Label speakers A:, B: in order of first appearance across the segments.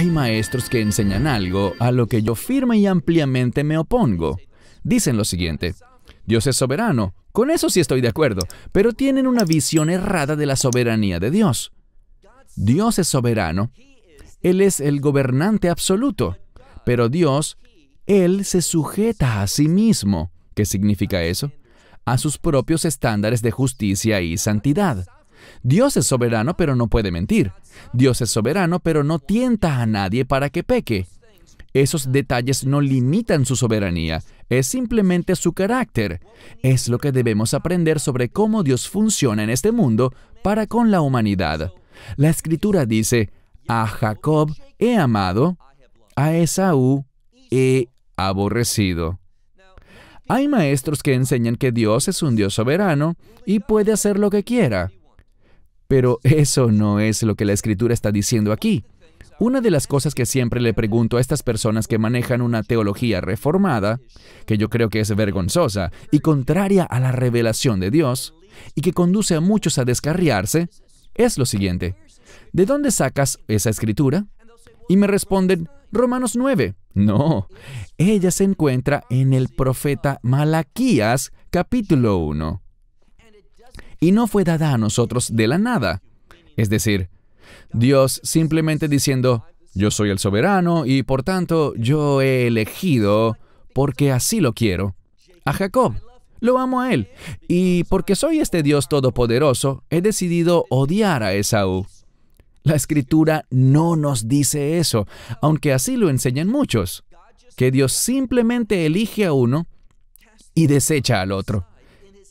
A: hay maestros que enseñan algo a lo que yo firme y ampliamente me opongo. Dicen lo siguiente, Dios es soberano, con eso sí estoy de acuerdo, pero tienen una visión errada de la soberanía de Dios. Dios es soberano, Él es el gobernante absoluto, pero Dios, Él se sujeta a sí mismo. ¿Qué significa eso? A sus propios estándares de justicia y santidad. Dios es soberano pero no puede mentir. Dios es soberano pero no tienta a nadie para que peque. Esos detalles no limitan su soberanía, es simplemente su carácter. Es lo que debemos aprender sobre cómo Dios funciona en este mundo para con la humanidad. La escritura dice, a Jacob he amado, a Esaú he aborrecido. Hay maestros que enseñan que Dios es un Dios soberano y puede hacer lo que quiera. Pero eso no es lo que la escritura está diciendo aquí. Una de las cosas que siempre le pregunto a estas personas que manejan una teología reformada, que yo creo que es vergonzosa y contraria a la revelación de Dios, y que conduce a muchos a descarriarse, es lo siguiente. ¿De dónde sacas esa escritura? Y me responden, Romanos 9. No, ella se encuentra en el profeta Malaquías capítulo 1 y no fue dada a nosotros de la nada. Es decir, Dios simplemente diciendo, yo soy el soberano y por tanto yo he elegido porque así lo quiero. A Jacob, lo amo a él. Y porque soy este Dios todopoderoso, he decidido odiar a Esaú. La escritura no nos dice eso, aunque así lo enseñan muchos, que Dios simplemente elige a uno y desecha al otro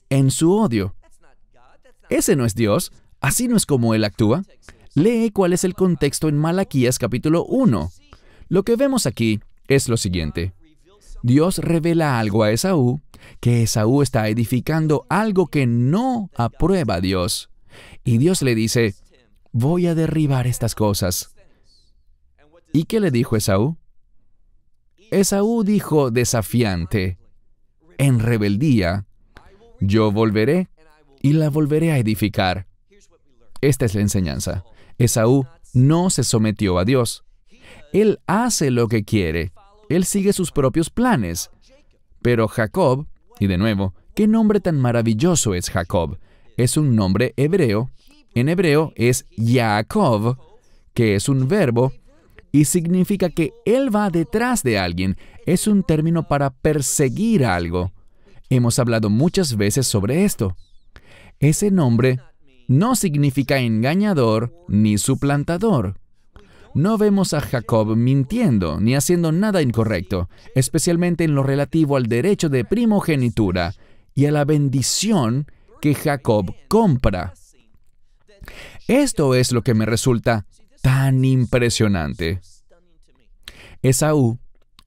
A: en su odio. ¿Ese no es Dios? ¿Así no es como Él actúa? Lee cuál es el contexto en Malaquías capítulo 1. Lo que vemos aquí es lo siguiente. Dios revela algo a Esaú, que Esaú está edificando algo que no aprueba Dios. Y Dios le dice, voy a derribar estas cosas. ¿Y qué le dijo Esaú? Esaú dijo desafiante, en rebeldía, yo volveré y la volveré a edificar. Esta es la enseñanza. Esaú no se sometió a Dios. Él hace lo que quiere. Él sigue sus propios planes. Pero Jacob, y de nuevo, ¿qué nombre tan maravilloso es Jacob? Es un nombre hebreo. En hebreo es Yaakov, que es un verbo y significa que él va detrás de alguien. Es un término para perseguir algo. Hemos hablado muchas veces sobre esto. Ese nombre no significa engañador ni suplantador. No vemos a Jacob mintiendo ni haciendo nada incorrecto, especialmente en lo relativo al derecho de primogenitura y a la bendición que Jacob compra. Esto es lo que me resulta tan impresionante. Esaú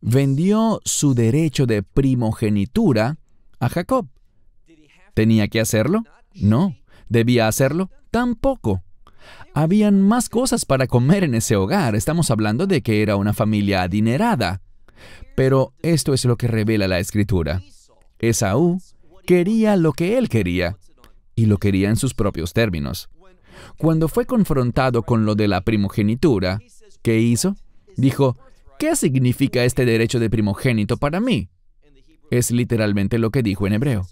A: vendió su derecho de primogenitura a Jacob. ¿Tenía que hacerlo? No. ¿Debía hacerlo? Tampoco. Habían más cosas para comer en ese hogar. Estamos hablando de que era una familia adinerada. Pero esto es lo que revela la escritura. Esaú quería lo que él quería, y lo quería en sus propios términos. Cuando fue confrontado con lo de la primogenitura, ¿qué hizo? Dijo, ¿qué significa este derecho de primogénito para mí? Es literalmente lo que dijo en hebreo.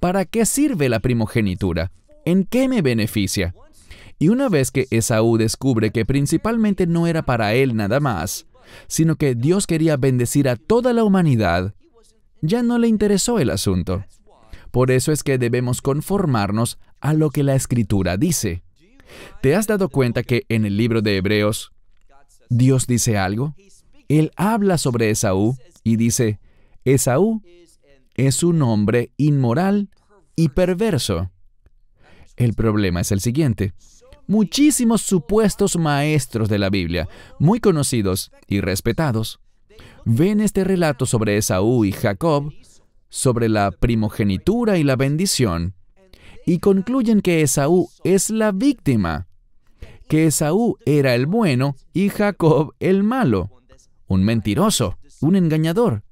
A: ¿Para qué sirve la primogenitura? ¿En qué me beneficia? Y una vez que Esaú descubre que principalmente no era para él nada más, sino que Dios quería bendecir a toda la humanidad, ya no le interesó el asunto. Por eso es que debemos conformarnos a lo que la escritura dice. ¿Te has dado cuenta que en el libro de Hebreos Dios dice algo? Él habla sobre Esaú y dice, Esaú es un hombre inmoral y perverso. El problema es el siguiente. Muchísimos supuestos maestros de la Biblia, muy conocidos y respetados, ven este relato sobre Esaú y Jacob, sobre la primogenitura y la bendición, y concluyen que Esaú es la víctima, que Esaú era el bueno y Jacob el malo, un mentiroso, un engañador.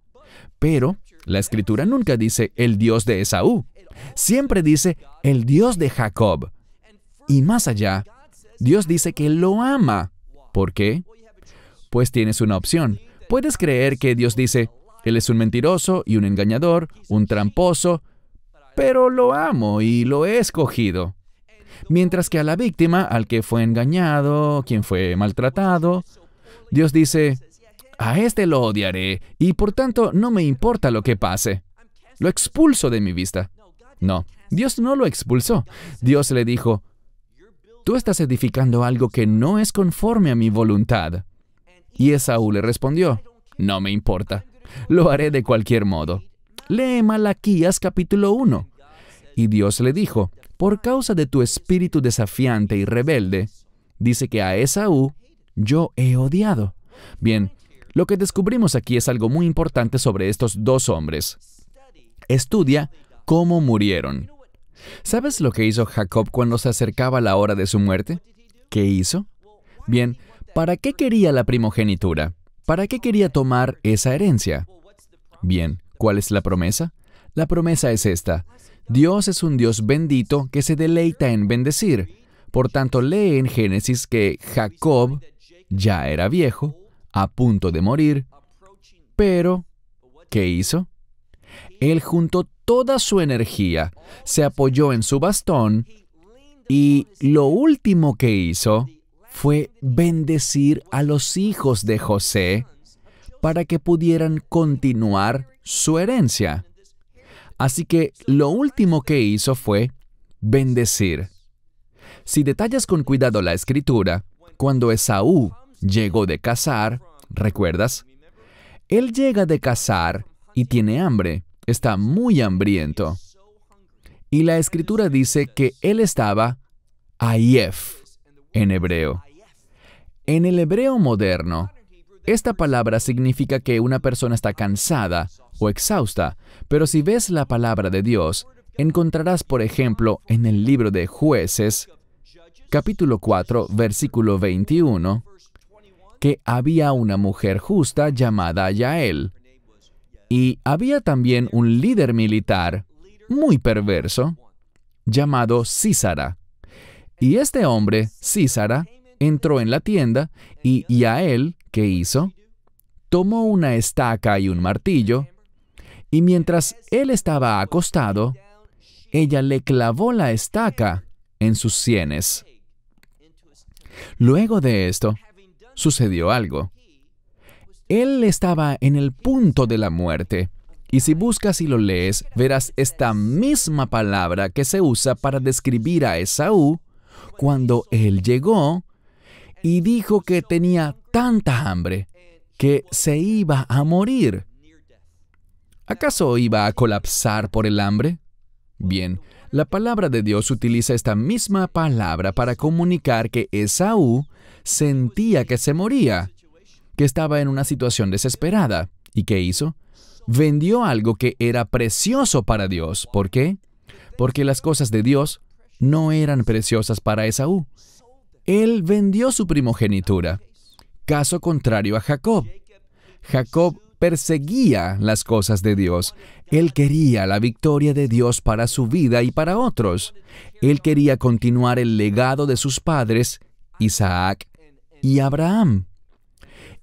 A: Pero la escritura nunca dice el Dios de Esaú, siempre dice el Dios de Jacob. Y más allá, Dios dice que lo ama. ¿Por qué? Pues tienes una opción. Puedes creer que Dios dice, Él es un mentiroso y un engañador, un tramposo, pero lo amo y lo he escogido. Mientras que a la víctima, al que fue engañado, quien fue maltratado, Dios dice, a este lo odiaré y por tanto no me importa lo que pase. Lo expulso de mi vista. No, Dios no lo expulsó. Dios le dijo, tú estás edificando algo que no es conforme a mi voluntad. Y Esaú le respondió, no me importa, lo haré de cualquier modo. Lee Malaquías capítulo 1. Y Dios le dijo, por causa de tu espíritu desafiante y rebelde, dice que a Esaú yo he odiado. Bien, lo que descubrimos aquí es algo muy importante sobre estos dos hombres. Estudia cómo murieron. ¿Sabes lo que hizo Jacob cuando se acercaba la hora de su muerte? ¿Qué hizo? Bien, ¿para qué quería la primogenitura? ¿Para qué quería tomar esa herencia? Bien, ¿cuál es la promesa? La promesa es esta. Dios es un Dios bendito que se deleita en bendecir. Por tanto, lee en Génesis que Jacob ya era viejo, a punto de morir, pero ¿qué hizo? Él juntó toda su energía, se apoyó en su bastón y lo último que hizo fue bendecir a los hijos de José para que pudieran continuar su herencia. Así que lo último que hizo fue bendecir. Si detallas con cuidado la escritura, cuando Esaú llegó de cazar, ¿recuerdas? Él llega de cazar y tiene hambre está muy hambriento. Y la escritura dice que él estaba ayef en hebreo. En el hebreo moderno, esta palabra significa que una persona está cansada o exhausta, pero si ves la palabra de Dios, encontrarás, por ejemplo, en el libro de jueces, capítulo 4, versículo 21, que había una mujer justa llamada Yael, y había también un líder militar muy perverso llamado Císara. Y este hombre, Císara, entró en la tienda y a él ¿qué hizo? Tomó una estaca y un martillo y mientras él estaba acostado, ella le clavó la estaca en sus sienes. Luego de esto, sucedió algo. Él estaba en el punto de la muerte. Y si buscas y lo lees, verás esta misma palabra que se usa para describir a Esaú cuando él llegó y dijo que tenía tanta hambre que se iba a morir. ¿Acaso iba a colapsar por el hambre? Bien, la palabra de Dios utiliza esta misma palabra para comunicar que Esaú sentía que se moría que estaba en una situación desesperada. ¿Y qué hizo? Vendió algo que era precioso para Dios. ¿Por qué? Porque las cosas de Dios no eran preciosas para Esaú. Él vendió su primogenitura. Caso contrario a Jacob. Jacob perseguía las cosas de Dios. Él quería la victoria de Dios para su vida y para otros. Él quería continuar el legado de sus padres, Isaac y Abraham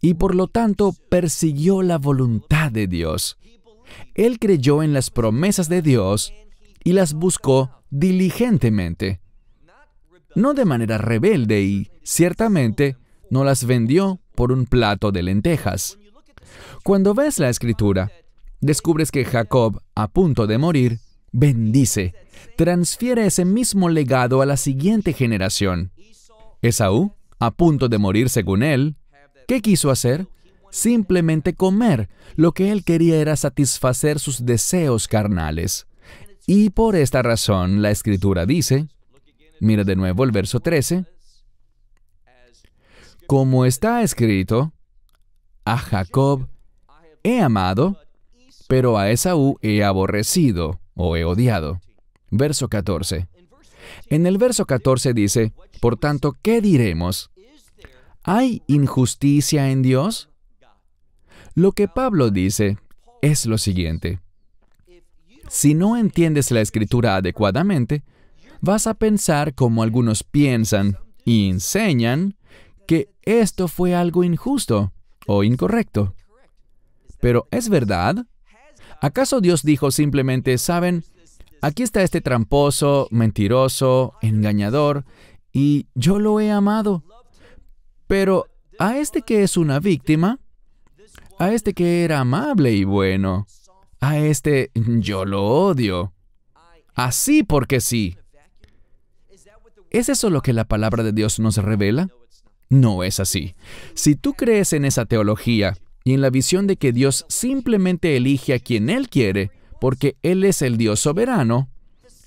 A: y por lo tanto persiguió la voluntad de Dios. Él creyó en las promesas de Dios y las buscó diligentemente, no de manera rebelde y, ciertamente, no las vendió por un plato de lentejas. Cuando ves la escritura, descubres que Jacob, a punto de morir, bendice, transfiere ese mismo legado a la siguiente generación. Esaú, a punto de morir según él, ¿Qué quiso hacer? Simplemente comer. Lo que él quería era satisfacer sus deseos carnales. Y por esta razón la escritura dice, mira de nuevo el verso 13, como está escrito, a Jacob he amado, pero a Esaú he aborrecido o he odiado. Verso 14. En el verso 14 dice, por tanto, ¿qué diremos? ¿Hay injusticia en Dios? Lo que Pablo dice es lo siguiente. Si no entiendes la escritura adecuadamente, vas a pensar como algunos piensan y enseñan que esto fue algo injusto o incorrecto. Pero ¿es verdad? ¿Acaso Dios dijo simplemente, saben, aquí está este tramposo, mentiroso, engañador, y yo lo he amado? Pero a este que es una víctima, a este que era amable y bueno, a este yo lo odio. Así porque sí. ¿Es eso lo que la palabra de Dios nos revela? No es así. Si tú crees en esa teología y en la visión de que Dios simplemente elige a quien Él quiere, porque Él es el Dios soberano,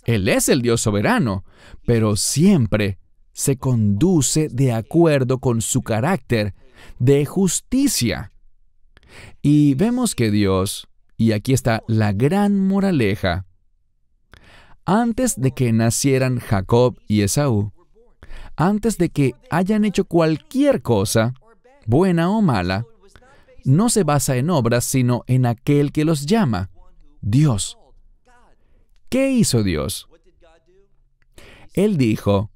A: Él es el Dios soberano, pero siempre se conduce de acuerdo con su carácter de justicia. Y vemos que Dios, y aquí está la gran moraleja, antes de que nacieran Jacob y Esaú, antes de que hayan hecho cualquier cosa, buena o mala, no se basa en obras, sino en aquel que los llama, Dios. ¿Qué hizo Dios? Él dijo,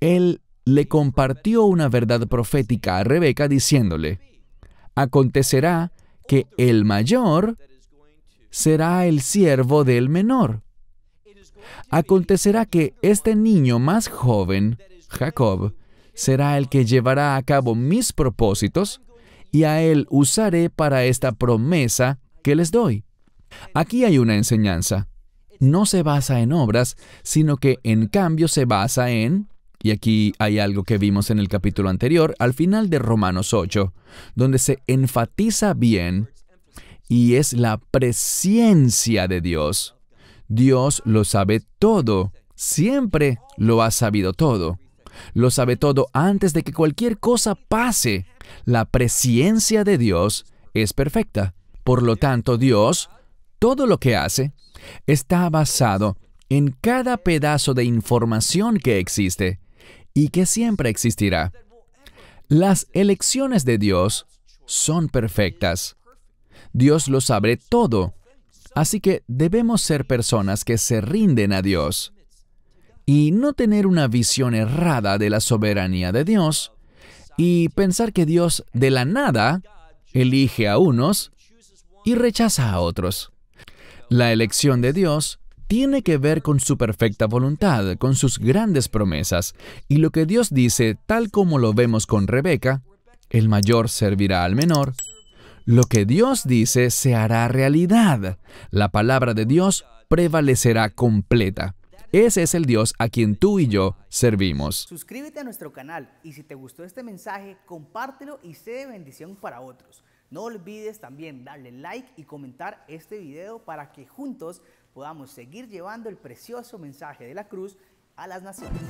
A: él le compartió una verdad profética a Rebeca diciéndole, acontecerá que el mayor será el siervo del menor. Acontecerá que este niño más joven, Jacob, será el que llevará a cabo mis propósitos y a él usaré para esta promesa que les doy. Aquí hay una enseñanza. No se basa en obras, sino que en cambio se basa en y aquí hay algo que vimos en el capítulo anterior, al final de Romanos 8, donde se enfatiza bien y es la presencia de Dios. Dios lo sabe todo, siempre lo ha sabido todo. Lo sabe todo antes de que cualquier cosa pase. La presencia de Dios es perfecta. Por lo tanto, Dios, todo lo que hace, está basado en cada pedazo de información que existe y que siempre existirá. Las elecciones de Dios son perfectas. Dios lo sabe todo. Así que debemos ser personas que se rinden a Dios y no tener una visión errada de la soberanía de Dios y pensar que Dios de la nada elige a unos y rechaza a otros. La elección de Dios tiene que ver con su perfecta voluntad, con sus grandes promesas. Y lo que Dios dice, tal como lo vemos con Rebeca, el mayor servirá al menor. Lo que Dios dice se hará realidad. La palabra de Dios prevalecerá completa. Ese es el Dios a quien tú y yo servimos. Suscríbete a nuestro canal y si te gustó este mensaje, compártelo y sé de bendición para otros. No olvides también darle like y comentar este video para que juntos podamos seguir llevando el precioso mensaje de la cruz a las naciones.